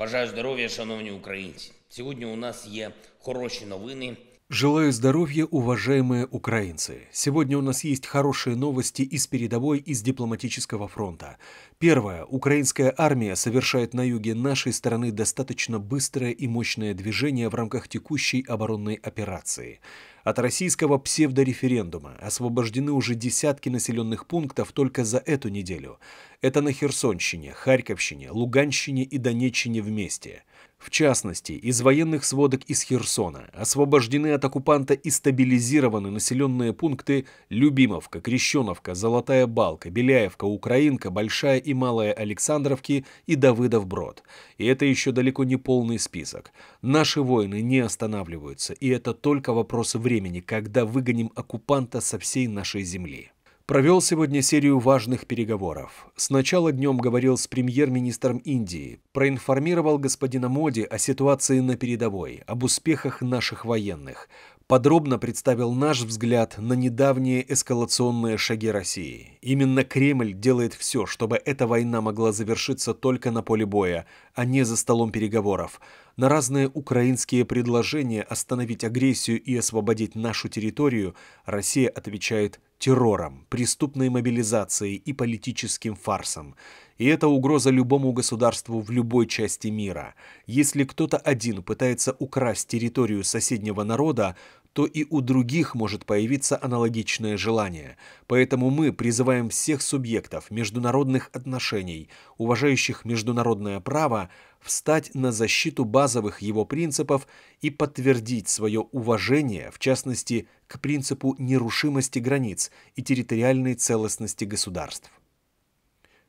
Бажаю здоров'я, шановні українці. Сьогодні у нас є хороші новини Желаю здоровья, уважаемые украинцы! Сегодня у нас есть хорошие новости из передовой из дипломатического фронта. Первое. Украинская армия совершает на юге нашей страны достаточно быстрое и мощное движение в рамках текущей оборонной операции. От российского псевдореферендума освобождены уже десятки населенных пунктов только за эту неделю. Это на Херсонщине, Харьковщине, Луганщине и Донеччине вместе. В частности, из военных сводок из Херсона освобождены от оккупанта и стабилизированы населенные пункты Любимовка, Крещеновка, Золотая Балка, Беляевка, Украинка, Большая и Малая Александровки и Давыдов-Брод. И это еще далеко не полный список. Наши воины не останавливаются, и это только вопрос времени, когда выгоним оккупанта со всей нашей земли провел сегодня серию важных переговоров. Сначала днем говорил с премьер-министром Индии, проинформировал господина Моди о ситуации на передовой, об успехах наших военных, подробно представил наш взгляд на недавние эскалационные шаги России. Именно Кремль делает все, чтобы эта война могла завершиться только на поле боя, а не за столом переговоров. На разные украинские предложения остановить агрессию и освободить нашу территорию Россия отвечает террором, преступной мобилизацией и политическим фарсом. И это угроза любому государству в любой части мира. Если кто-то один пытается украсть территорию соседнего народа, то и у других может появиться аналогичное желание. Поэтому мы призываем всех субъектов международных отношений, уважающих международное право, встать на защиту базовых его принципов и подтвердить свое уважение, в частности, к принципу нерушимости границ и территориальной целостности государств.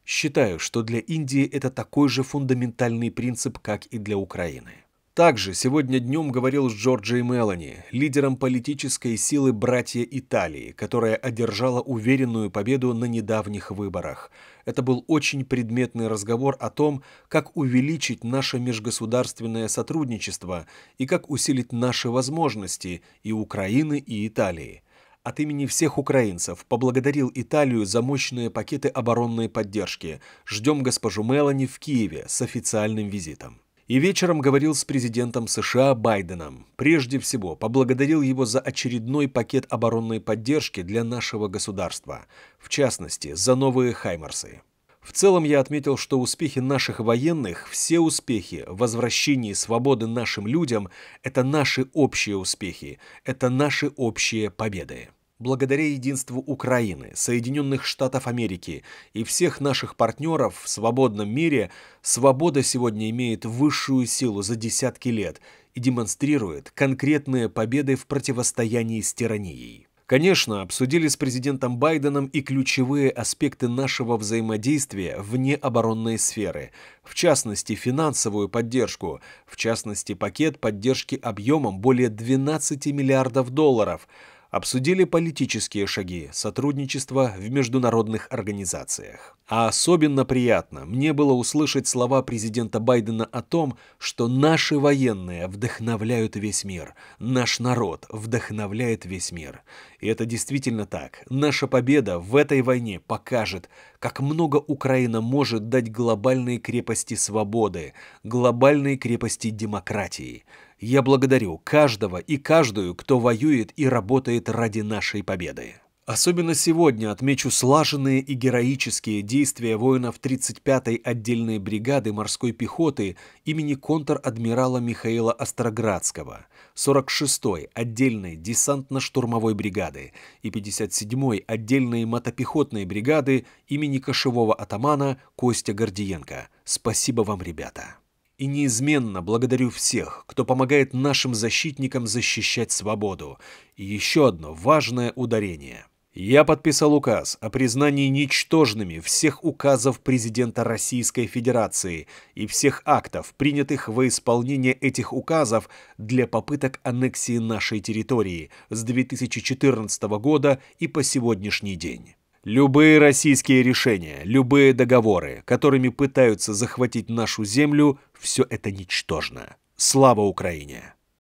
Считаю, что для Индии это такой же фундаментальный принцип, как и для Украины. Также сегодня днем говорил с Джорджией Мелани, лидером политической силы «Братья Италии», которая одержала уверенную победу на недавних выборах. Это был очень предметный разговор о том, как увеличить наше межгосударственное сотрудничество и как усилить наши возможности и Украины, и Италии от имени всех украинцев поблагодарил Италию за мощные пакеты оборонной поддержки. Ждем госпожу Мелани в Киеве с официальным визитом и вечером говорил с президентом США Байденом. Прежде всего, поблагодарил его за очередной пакет оборонной поддержки для нашего государства, в частности, за новые «Хаймарсы». В целом я отметил, что успехи наших военных, все успехи в возвращении свободы нашим людям – это наши общие успехи, это наши общие победы благодаря единству Украины, Соединенных Штатов Америки и всех наших партнеров в свободном мире, свобода сегодня имеет высшую силу за десятки лет и демонстрирует конкретные победы в противостоянии с тиранией. Конечно, обсудили с президентом Байденом и ключевые аспекты нашего взаимодействия вне оборонной сферы, в частности финансовую поддержку, в частности пакет поддержки объемом более 12 миллиардов долларов – обсудили политические шаги сотрудничества в международных организациях. А особенно приятно мне было услышать слова президента Байдена о том, что наши военные вдохновляют весь мир, наш народ вдохновляет весь мир. И это действительно так. Наша победа в этой войне покажет, как много Украина может дать глобальной крепости свободы, глобальной крепости демократии. Я благодарю каждого и каждую, кто воюет и работает ради нашей победы. Особенно сегодня отмечу слаженные и героические действия воинов 35-й отдельной бригады морской пехоты имени контр-адмирала Михаила Остроградского, 46-й отдельной десантно-штурмовой бригады и 57-й отдельной мотопехотной бригады имени кошевого атамана Костя Гордиенко. Спасибо вам, ребята! и неизменно благодарю всех, кто помогает нашим защитникам защищать свободу. И еще одно важное ударение. Я подписал указ о признании ничтожными всех указов президента Российской Федерации и всех актов, принятых во исполнение этих указов для попыток аннексии нашей территории с 2014 года и по сегодняшний день. Любые российские решения, любые договоры, которыми пытаются захватить нашу землю, все это ничтожно. Слава Украине!